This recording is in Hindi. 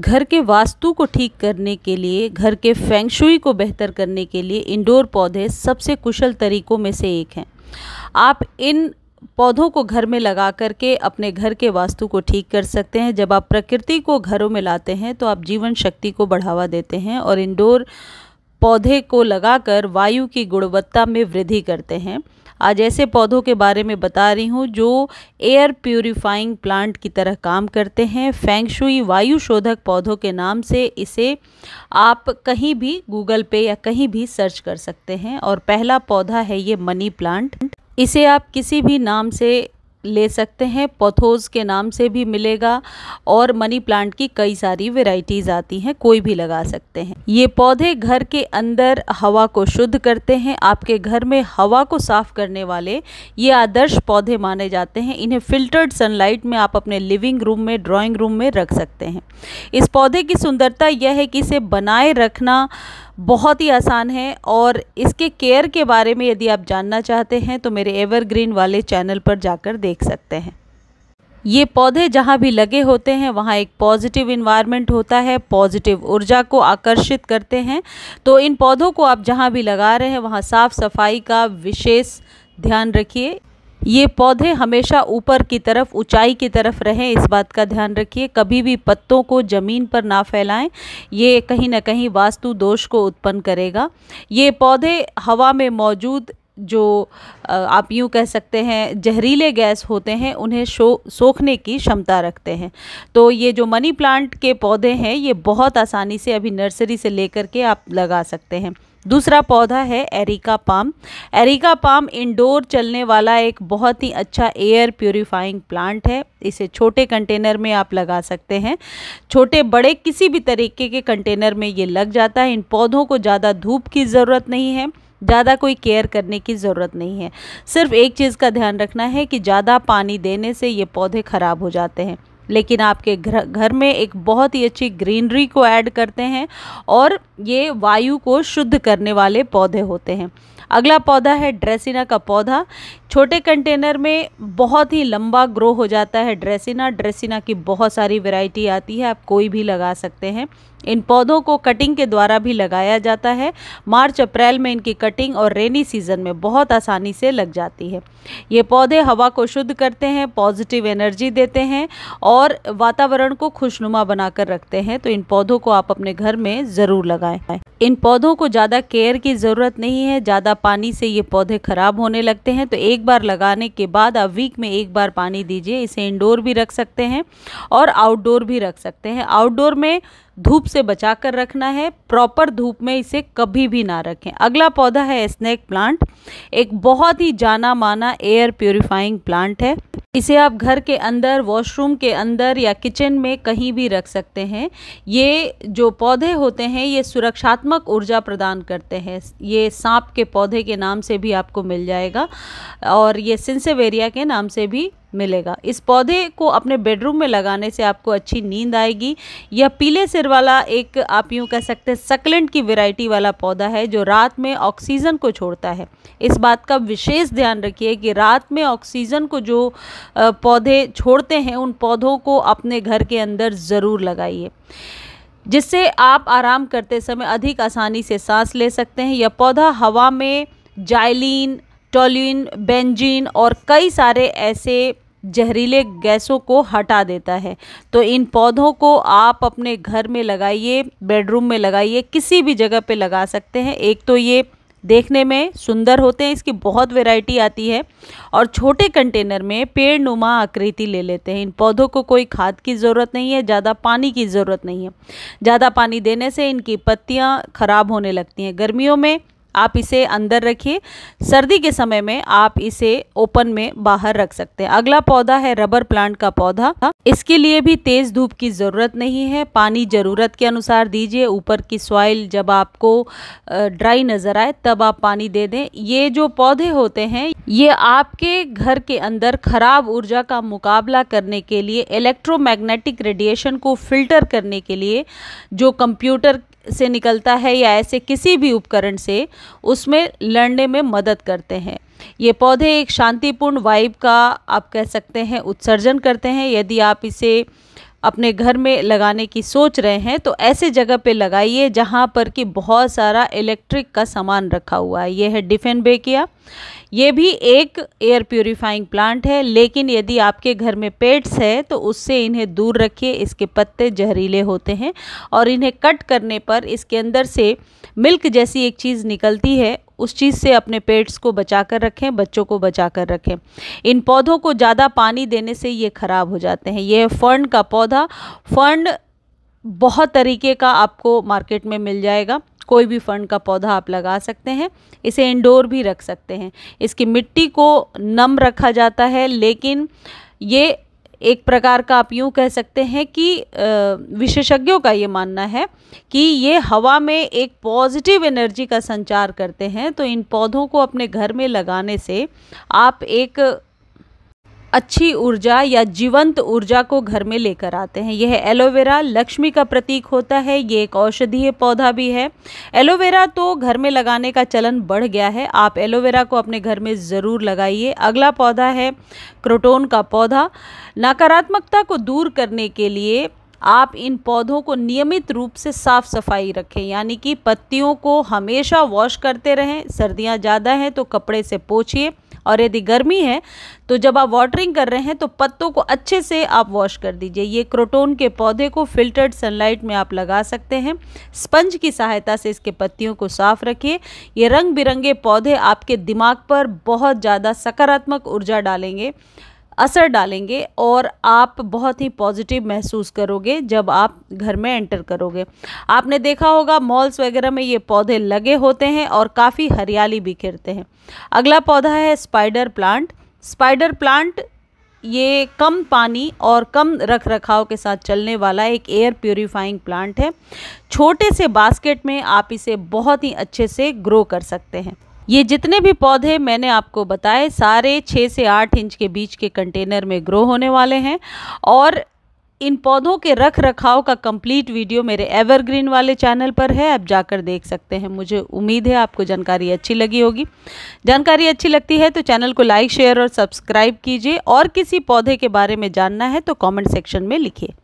घर के वास्तु को ठीक करने के लिए घर के फेंगशुई को बेहतर करने के लिए इंडोर पौधे सबसे कुशल तरीकों में से एक हैं आप इन पौधों को घर में लगा करके अपने घर के वास्तु को ठीक कर सकते हैं जब आप प्रकृति को घरों में लाते हैं तो आप जीवन शक्ति को बढ़ावा देते हैं और इंडोर पौधे को लगाकर वायु की गुणवत्ता में वृद्धि करते हैं आज ऐसे पौधों के बारे में बता रही हूँ जो एयर प्योरीफाइंग प्लांट की तरह काम करते हैं फेंगशुई वायु शोधक पौधों के नाम से इसे आप कहीं भी गूगल पे या कहीं भी सर्च कर सकते हैं और पहला पौधा है ये मनी प्लांट इसे आप किसी भी नाम से ले सकते हैं पौथोज के नाम से भी मिलेगा और मनी प्लांट की कई सारी वेराइटीज़ आती हैं कोई भी लगा सकते हैं ये पौधे घर के अंदर हवा को शुद्ध करते हैं आपके घर में हवा को साफ़ करने वाले ये आदर्श पौधे माने जाते हैं इन्हें फिल्टर्ड सनलाइट में आप अपने लिविंग रूम में ड्राइंग रूम में रख सकते हैं इस पौधे की सुंदरता यह है कि इसे बनाए रखना बहुत ही आसान है और इसके केयर के बारे में यदि आप जानना चाहते हैं तो मेरे एवरग्रीन वाले चैनल पर जाकर देख देख सकते हैं ये पौधे जहाँ भी लगे होते हैं वहाँ एक पॉजिटिव इन्वायरमेंट होता है पॉजिटिव ऊर्जा को आकर्षित करते हैं तो इन पौधों को आप जहाँ भी लगा रहे हैं वहाँ साफ़ सफाई का विशेष ध्यान रखिए ये पौधे हमेशा ऊपर की तरफ ऊंचाई की तरफ रहें इस बात का ध्यान रखिए कभी भी पत्तों को ज़मीन पर ना फैलाएं ये कहीं ना कहीं वास्तु दोष को उत्पन्न करेगा ये पौधे हवा में मौजूद जो आप यूँ कह सकते हैं जहरीले गैस होते हैं उन्हें शो सोखने की क्षमता रखते हैं तो ये जो मनी प्लांट के पौधे हैं ये बहुत आसानी से अभी नर्सरी से लेकर के आप लगा सकते हैं दूसरा पौधा है areca palm areca palm indoor चलने वाला एक बहुत ही अच्छा एयर प्योरीफाइंग प्लांट है इसे छोटे कंटेनर में आप लगा सकते हैं छोटे बड़े किसी भी तरीके के कंटेनर में ये लग जाता है इन पौधों को ज़्यादा धूप की ज़रूरत नहीं है ज़्यादा कोई केयर करने की ज़रूरत नहीं है सिर्फ एक चीज़ का ध्यान रखना है कि ज़्यादा पानी देने से ये पौधे ख़राब हो जाते हैं लेकिन आपके घर घर में एक बहुत ही अच्छी ग्रीनरी को ऐड करते हैं और ये वायु को शुद्ध करने वाले पौधे होते हैं अगला पौधा है ड्रेसिना का पौधा छोटे कंटेनर में बहुत ही लंबा ग्रो हो जाता है ड्रेसिना ड्रेसिना की बहुत सारी वैरायटी आती है आप कोई भी लगा सकते हैं इन पौधों को कटिंग के द्वारा भी लगाया जाता है मार्च अप्रैल में इनकी कटिंग और रेनी सीजन में बहुत आसानी से लग जाती है ये पौधे हवा को शुद्ध करते हैं पॉजिटिव एनर्जी देते हैं और और वातावरण को खुशनुमा बनाकर रखते हैं तो इन पौधों को आप अपने घर में ज़रूर लगाएं इन पौधों को ज़्यादा केयर की ज़रूरत नहीं है ज़्यादा पानी से ये पौधे ख़राब होने लगते हैं तो एक बार लगाने के बाद आप वीक में एक बार पानी दीजिए इसे इंडोर भी रख सकते हैं और आउटडोर भी रख सकते हैं आउटडोर में धूप से बचा कर रखना है प्रॉपर धूप में इसे कभी भी ना रखें अगला पौधा है स्नैक प्लांट एक बहुत ही जाना माना एयर प्योरीफाइंग प्लांट है इसे आप घर के अंदर वॉशरूम के अंदर या किचन में कहीं भी रख सकते हैं ये जो पौधे होते हैं ये सुरक्षात्मक ऊर्जा प्रदान करते हैं ये सांप के पौधे के नाम से भी आपको मिल जाएगा और ये सिंसेवेरिया के नाम से भी मिलेगा इस पौधे को अपने बेडरूम में लगाने से आपको अच्छी नींद आएगी यह पीले सिर वाला एक आप यूँ कह सकते हैं सकलेंट की वैरायटी वाला पौधा है जो रात में ऑक्सीजन को छोड़ता है इस बात का विशेष ध्यान रखिए कि रात में ऑक्सीजन को जो पौधे छोड़ते हैं उन पौधों को अपने घर के अंदर ज़रूर लगाइए जिससे आप आराम करते समय अधिक आसानी से सांस ले सकते हैं यह पौधा हवा में जाइलिन टोल्यून बेंजीन और कई सारे ऐसे जहरीले गैसों को हटा देता है तो इन पौधों को आप अपने घर में लगाइए बेडरूम में लगाइए किसी भी जगह पे लगा सकते हैं एक तो ये देखने में सुंदर होते हैं इसकी बहुत वैरायटी आती है और छोटे कंटेनर में पेड़ नुमा आकृति ले लेते हैं इन पौधों को कोई खाद की ज़रूरत नहीं है ज़्यादा पानी की ज़रूरत नहीं है ज़्यादा पानी देने से इनकी पत्तियाँ ख़राब होने लगती हैं गर्मियों में आप इसे अंदर रखिए सर्दी के समय में आप इसे ओपन में बाहर रख सकते हैं अगला पौधा है रबर प्लांट का पौधा इसके लिए भी तेज़ धूप की ज़रूरत नहीं है पानी ज़रूरत के अनुसार दीजिए ऊपर की सॉइल जब आपको ड्राई नज़र आए तब आप पानी दे दें ये जो पौधे होते हैं ये आपके घर के अंदर खराब ऊर्जा का मुकाबला करने के लिए इलेक्ट्रोमैग्नेटिक रेडिएशन को फिल्टर करने के लिए जो कंप्यूटर से निकलता है या ऐसे किसी भी उपकरण से उसमें लड़ने में मदद करते हैं ये पौधे एक शांतिपूर्ण वाइब का आप कह सकते हैं उत्सर्जन करते हैं यदि आप इसे अपने घर में लगाने की सोच रहे हैं तो ऐसे जगह पे लगाइए जहाँ पर कि बहुत सारा इलेक्ट्रिक का सामान रखा हुआ है ये है डिफेन बेकिया ये भी एक एयर प्योरीफाइंग प्लांट है लेकिन यदि आपके घर में पेट्स है तो उससे इन्हें दूर रखिए इसके पत्ते जहरीले होते हैं और इन्हें कट करने पर इसके अंदर से मिल्क जैसी एक चीज़ निकलती है उस चीज़ से अपने पेट्स को बचा कर रखें बच्चों को बचा कर रखें इन पौधों को ज़्यादा पानी देने से ये ख़राब हो जाते हैं यह फर्न का पौधा फर्न बहुत तरीके का आपको मार्केट में मिल जाएगा कोई भी फंड का पौधा आप लगा सकते हैं इसे इंडोर भी रख सकते हैं इसकी मिट्टी को नम रखा जाता है लेकिन ये एक प्रकार का आप यूँ कह सकते हैं कि विशेषज्ञों का ये मानना है कि ये हवा में एक पॉजिटिव एनर्जी का संचार करते हैं तो इन पौधों को अपने घर में लगाने से आप एक अच्छी ऊर्जा या जीवंत ऊर्जा को घर में लेकर आते हैं यह एलोवेरा लक्ष्मी का प्रतीक होता है ये एक औषधीय पौधा भी है एलोवेरा तो घर में लगाने का चलन बढ़ गया है आप एलोवेरा को अपने घर में ज़रूर लगाइए अगला पौधा है क्रोटोन का पौधा नकारात्मकता को दूर करने के लिए आप इन पौधों को नियमित रूप से साफ़ सफाई रखें यानी कि पत्तियों को हमेशा वॉश करते रहें सर्दियां ज़्यादा हैं तो कपड़े से पोछिए और यदि गर्मी है तो जब आप वाटरिंग कर रहे हैं तो पत्तों को अच्छे से आप वॉश कर दीजिए ये क्रोटोन के पौधे को फिल्टर्ड सनलाइट में आप लगा सकते हैं स्पंज की सहायता से इसके पत्तियों को साफ रखिए ये रंग बिरंगे पौधे आपके दिमाग पर बहुत ज़्यादा सकारात्मक ऊर्जा डालेंगे असर डालेंगे और आप बहुत ही पॉजिटिव महसूस करोगे जब आप घर में एंटर करोगे आपने देखा होगा मॉल्स वगैरह में ये पौधे लगे होते हैं और काफ़ी हरियाली बिखेरते हैं अगला पौधा है स्पाइडर प्लांट स्पाइडर प्लांट ये कम पानी और कम रख रखाव के साथ चलने वाला एक एयर प्योरीफाइंग प्लांट है छोटे से बास्केट में आप इसे बहुत ही अच्छे से ग्रो कर सकते हैं ये जितने भी पौधे मैंने आपको बताए सारे छः से आठ इंच के बीच के कंटेनर में ग्रो होने वाले हैं और इन पौधों के रख रखाव का कंप्लीट वीडियो मेरे एवरग्रीन वाले चैनल पर है आप जाकर देख सकते हैं मुझे उम्मीद है आपको जानकारी अच्छी लगी होगी जानकारी अच्छी लगती है तो चैनल को लाइक शेयर और सब्सक्राइब कीजिए और किसी पौधे के बारे में जानना है तो कमेंट सेक्शन में लिखिए